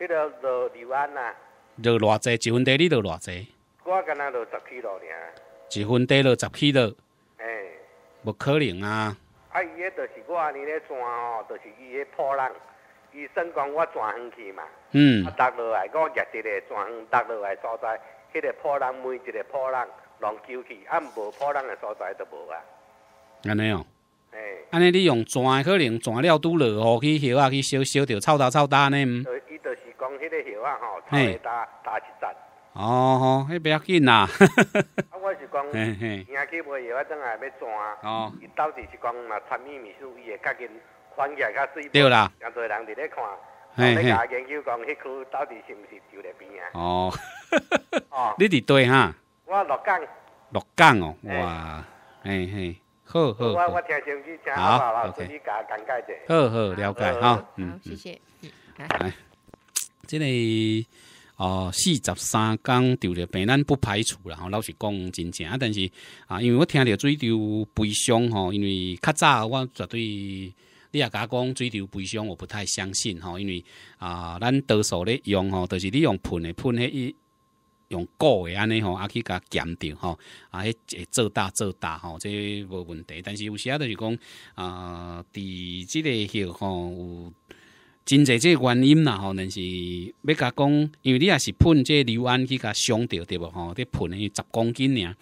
迄落落泥丸啊，落偌济？一分地你落偌济？我干若落十起落尔。一分地落十起落。哎，无可能啊。啊，伊迄就是我安尼咧转哦，就是伊迄破烂。伊算讲我转远去嘛，嗯，搭落来，我热一个转扔搭落来所在，迄个破人每一个破人拢丢去，啊，无破人的所在都无啊。安尼哦，哎，安尼你用砖可能砖了拄落雨去烧啊，去烧烧着臭大臭大呢？嗯，伊就是讲迄个窑啊吼，臭大大一截。哦吼，迄比要紧啦。[LAUGHS] 啊，我是讲，嘿嘿，要去卖窑啊，总爱要转。哦，伊到底是讲，嘛，参与米数，伊会较紧。对啦，真多人伫咧看，那研究讲，迄区到底是毋是住咧边啊？哦，[LAUGHS] 哦，你哋对哈。我六讲，六讲哦，哇，嘿嘿，好好。我我听上去听好好，啦，出加讲解者。好好了解哈，嗯，谢谢。嗯，来，这个哦，四十三公丢了病，咱不排除啦。后老实讲真正，但是啊，因为我听到最丢悲伤吼，因为较早我绝对。你也甲讲水流悲伤，我不太相信吼，因为啊，咱多数咧用吼，都是你用喷的喷迄，用膏的安尼吼，啊去甲减掉吼，啊迄会做大做大吼，这无问题。但是有时啊，就是讲啊，伫即个迄吼，有真侪个原因啦，吼，但是要甲讲，因为你也是喷即个硫胺去甲伤着对无吼？这喷十公斤尔。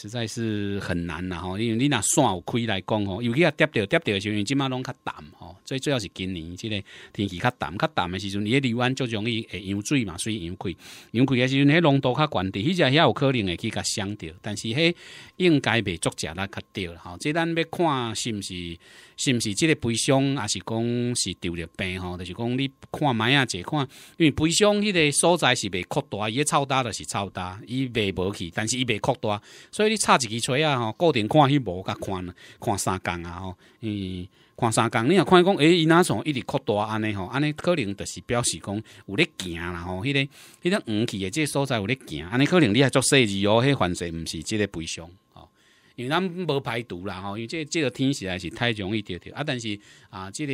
实在是很难啦吼，因为你若线有开来讲吼，尤其啊跌掉跌掉时阵，即马拢较淡吼，最主要是今年即个天气较淡，较淡的时阵，伊个流湾就容易会淹水嘛，所以淹开，淹开的时阵，迄浓度较悬，伫迄只遐有可能会去甲伤着，但是嘿。应该袂作假啦，较对啦。吼，即咱要看是毋是，是毋是即个悲伤，还是讲是丢了病吼？就是讲你看物啊，者看，因为悲伤迄个所在是袂扩大，伊个臭大就是臭大，伊袂无去，但是伊袂扩大，所以你插一支锤啊吼，固定看迄无甲看，看三工啊吼，嗯，看三工，你若看伊讲，诶，伊若从一直扩大安尼吼，安尼可能就是表示讲有咧惊啦吼，迄个迄种黄气的即个所在有咧惊，安尼可能你还作细计哦，迄凡式毋是即个悲伤。因为咱无排毒啦吼，因为这这个天时在是太容易得得啊，但是啊，这个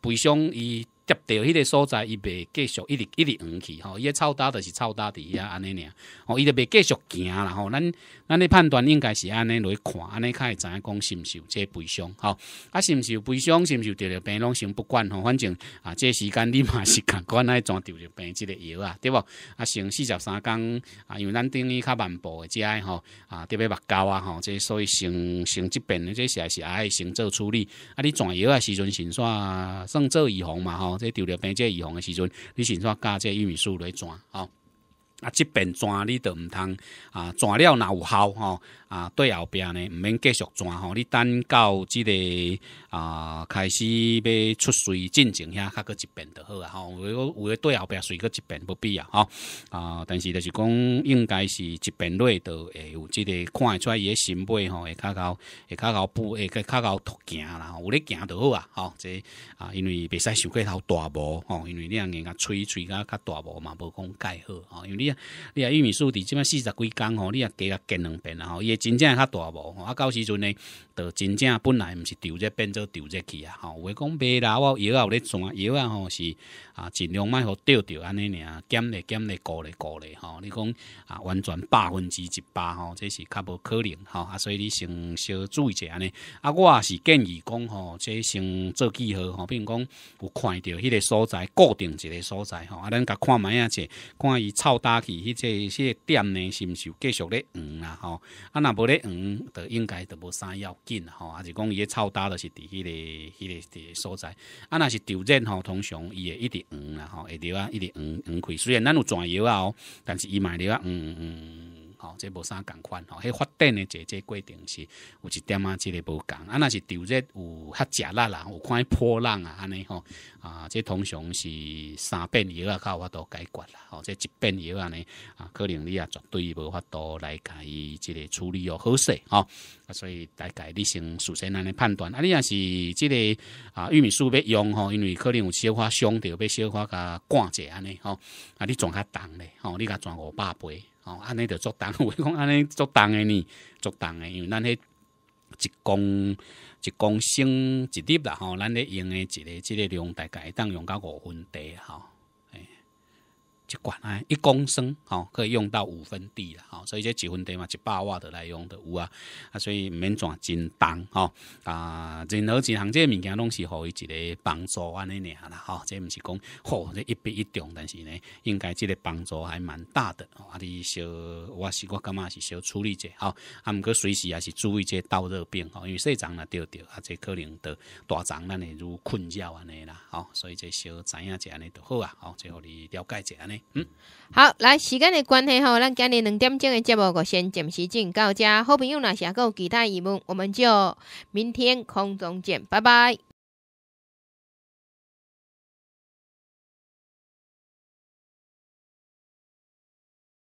悲伤伊。跌到迄个所在，伊袂继续一直一直往去吼，伊个超大的是超大伫遐安尼尔吼，伊就袂继续行啦吼。咱咱咧判断应该是安尼落去看，安尼会知影讲是毋是有即悲伤吼。啊，是毋是有悲伤，是毋是有得了病拢先不管吼，反正啊，即时间你嘛是共管那怎着着病即个药啊，对无啊，成四十三工啊，因为咱等于较慢步的只吼啊，特别目高啊吼，即所以成成即边的即些是爱先做处理。啊，你转药啊时阵先算算做预防嘛吼。在丢了边界预防的时阵，你先抓加这玉米树来抓啊。啊，即边转你都毋通啊，转了哪有效吼？啊，对后壁呢毋免继续转吼，你等到即个啊开始要出水进前遐，较个一遍就好啊吼。有有对后壁水个一遍不必啊吼啊。但是就是讲，应该是一边内都会有即个看会出伊诶心肺吼，会较高会较高步，会较较高突行啦。有咧行都好啊吼。即啊，因为袂使受过头大波吼，因为安尼啊吹吹啊较大波嘛，无讲介好啊，因为你。你啊，玉米树伫即摆四十几公吼，你啊加啊剪两遍然后伊会真正较大无吼啊，到时阵呢，就真正本来毋是掉则变做掉则去啊吼。话讲袂啦，我摇啊有咧转摇啊吼是啊，尽量莫互钓钓安尼尔，减咧减咧高咧高咧吼。你讲啊，完全百分之一百吼，这是较无可能吼啊，所以你先小注意一下尼，啊，我也是建议讲吼，即先做记号吼，比如讲有看着迄个所在固定一个所在吼，啊，咱甲看卖啊者，看伊臭大。去迄个些店呢，是毋是继续咧黄啦吼？啊，若无咧黄，都应该都无啥要紧吼。啊，就讲伊超大就是地区个迄、区的所在。啊，若是丢镇吼，通常伊会一直黄啦吼，会着啊，一直黄黄开。虽然咱有转药啊，但是伊卖的啊，嗯嗯。哦，这无啥共款吼。迄发电的这这规定是有一点啊，即个无共啊，若是潮热有较食力啦，有看破浪啊，安尼吼啊，这通常是三遍药啊，较有法度解决啦，哦，这一遍药安尼啊，可能你也绝对无法度来甲伊即个处理哦，好势哦，啊，所以大概你先事先安尼判断，啊，你若是这个啊，玉米树要用吼，因为可能有小花伤着，要小花甲刮者安尼吼，啊，你重较重咧，吼，你甲重五百倍。哦，安尼就足重，[LAUGHS] 我讲安尼足重的呢，足重的，因为咱迄一公一公升一粒啦，吼，咱咧用诶一个即个量大概当用到五分地吼。一管啊，一公升哦，可以用到五分地了哈，所以这几分地嘛，一百瓦的来用的有啊，啊，所以唔免赚真重哈啊，任何银行这物件拢是互伊一个帮助安尼尔啦哈，这毋是讲吼，这一笔一重，但是呢，应该即个帮助还蛮大的，啊，你小我是我感觉是小处理者好，啊，毋过随时也是注意这倒热病哈，因为细长啦着着啊，这可能到大长那呢如困扰安尼啦，哈，所以这小知影者尼就好啊，哦，最好你了解者尼。嗯，好，来时间的关系吼，咱今日两点钟的节目，就先暂时进到这。好朋友，哪些还有其他疑问？我们就明天空中见，拜拜。